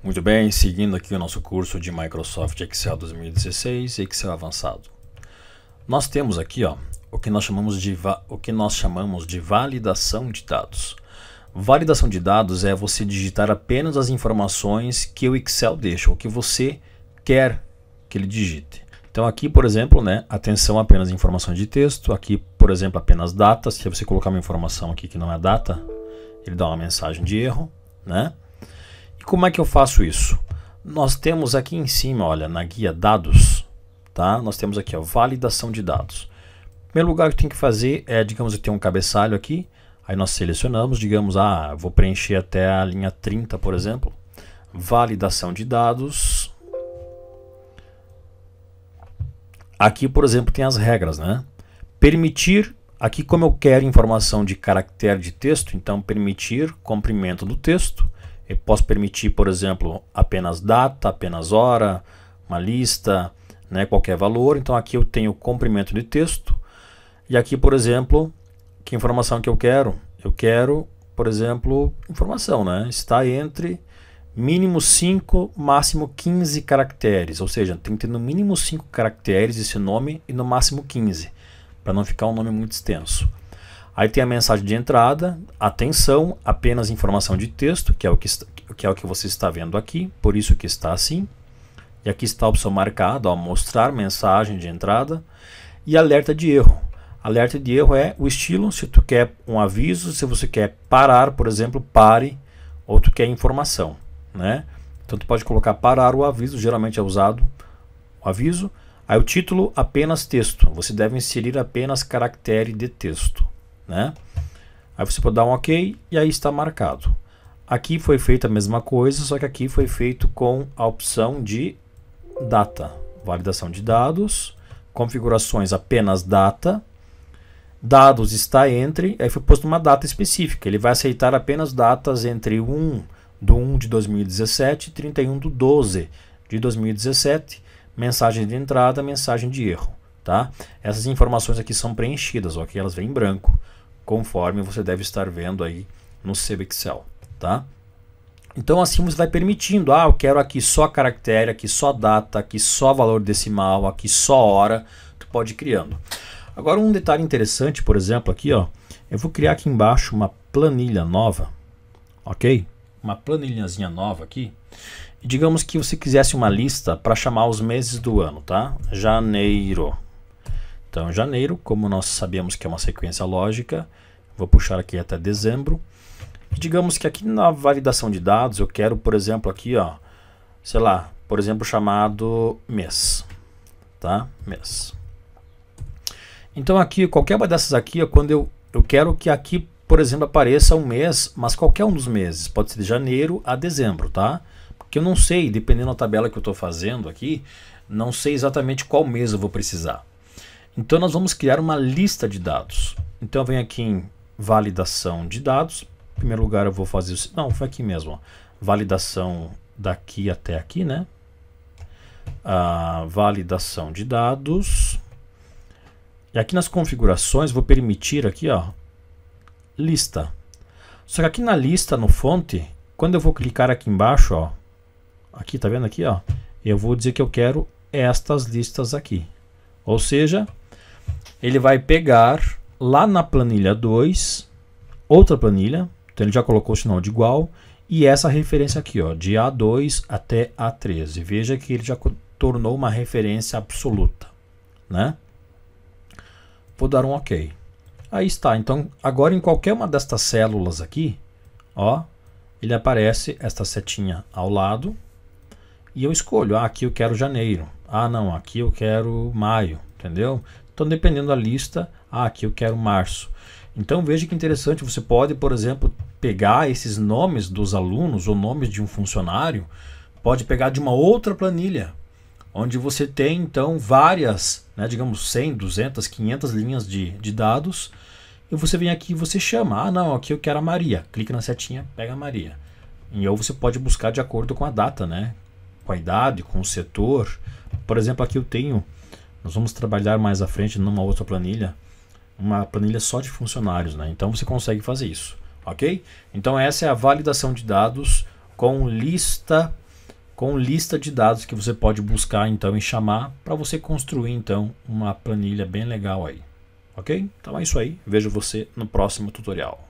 Muito bem, seguindo aqui o nosso curso de Microsoft Excel 2016, Excel avançado. Nós temos aqui, ó, o que nós chamamos de o que nós chamamos de validação de dados. Validação de dados é você digitar apenas as informações que o Excel deixa, o que você quer que ele digite. Então aqui, por exemplo, né, atenção apenas informações de texto, aqui, por exemplo, apenas datas, se você colocar uma informação aqui que não é data, ele dá uma mensagem de erro, né? Como é que eu faço isso? Nós temos aqui em cima, olha, na guia dados, tá? Nós temos aqui, ó, validação de dados. Primeiro lugar que tem que fazer é, digamos que tem um cabeçalho aqui, aí nós selecionamos, digamos, ah, vou preencher até a linha 30, por exemplo. Validação de dados. Aqui, por exemplo, tem as regras, né? Permitir Aqui, como eu quero informação de caractere de texto, então permitir comprimento do texto, eu posso permitir, por exemplo, apenas data, apenas hora, uma lista, né, qualquer valor. Então aqui eu tenho comprimento de texto. E aqui, por exemplo, que informação que eu quero? Eu quero, por exemplo, informação, né? Está entre mínimo 5, máximo 15 caracteres. Ou seja, tem que ter no mínimo 5 caracteres esse nome e no máximo 15, para não ficar um nome muito extenso. Aí tem a mensagem de entrada, atenção, apenas informação de texto, que é o que, está, que, é o que você está vendo aqui, por isso que está assim. E aqui está a opção marcada, ó, mostrar mensagem de entrada e alerta de erro. Alerta de erro é o estilo, se tu quer um aviso, se você quer parar, por exemplo, pare, ou tu quer informação, né? Então tu pode colocar parar o aviso, geralmente é usado o aviso. Aí o título apenas texto, você deve inserir apenas caractere de texto né? Aí você pode dar um OK e aí está marcado. Aqui foi feita a mesma coisa, só que aqui foi feito com a opção de data, validação de dados, configurações apenas data, dados está entre, aí foi posto uma data específica, ele vai aceitar apenas datas entre 1 do 1 de 2017 e 31 do 12 de 2017, mensagem de entrada, mensagem de erro, tá? Essas informações aqui são preenchidas, ó, aqui elas vêm em branco conforme você deve estar vendo aí no seu Excel, tá? Então assim você vai permitindo, ah, eu quero aqui só caractere, aqui só data, aqui só valor decimal, aqui só hora, tu pode ir criando. Agora um detalhe interessante, por exemplo, aqui, ó, eu vou criar aqui embaixo uma planilha nova, ok? Uma planilhazinha nova aqui. E digamos que você quisesse uma lista para chamar os meses do ano, tá? Janeiro, então, janeiro, como nós sabemos que é uma sequência lógica, vou puxar aqui até dezembro. E digamos que aqui na validação de dados, eu quero, por exemplo, aqui, ó, sei lá, por exemplo, chamado mês, tá? Mês. Então, aqui, qualquer uma dessas aqui, ó, quando eu, eu quero que aqui, por exemplo, apareça um mês, mas qualquer um dos meses, pode ser de janeiro a dezembro, tá? Porque eu não sei, dependendo da tabela que eu estou fazendo aqui, não sei exatamente qual mês eu vou precisar. Então nós vamos criar uma lista de dados. Então eu venho aqui em validação de dados. Em primeiro lugar eu vou fazer, o... não, foi aqui mesmo, ó. validação daqui até aqui, né? A ah, validação de dados. E aqui nas configurações vou permitir aqui, ó, lista. Só que aqui na lista, no fonte, quando eu vou clicar aqui embaixo, ó, aqui, tá vendo aqui, ó, eu vou dizer que eu quero estas listas aqui. Ou seja, ele vai pegar lá na planilha 2, outra planilha, então ele já colocou o sinal de igual, e essa referência aqui, ó, de A2 até A13. Veja que ele já tornou uma referência absoluta, né? Vou dar um OK. Aí está. Então, agora em qualquer uma destas células aqui, ó, ele aparece esta setinha ao lado e eu escolho. Ah, aqui eu quero janeiro. Ah, não, aqui eu quero maio, entendeu? Então, dependendo da lista, ah, aqui eu quero março. Então, veja que interessante, você pode, por exemplo, pegar esses nomes dos alunos ou nomes de um funcionário, pode pegar de uma outra planilha, onde você tem, então, várias, né, digamos, 100, 200, 500 linhas de, de dados, e você vem aqui e você chama, ah, não, aqui eu quero a Maria, clica na setinha, pega a Maria. E ou você pode buscar de acordo com a data, né? Com a idade, com o setor. Por exemplo, aqui eu tenho nós vamos trabalhar mais à frente numa outra planilha, uma planilha só de funcionários, né? Então você consegue fazer isso, ok? Então essa é a validação de dados com lista com lista de dados que você pode buscar então e chamar para você construir então uma planilha bem legal aí, ok? Então é isso aí, vejo você no próximo tutorial.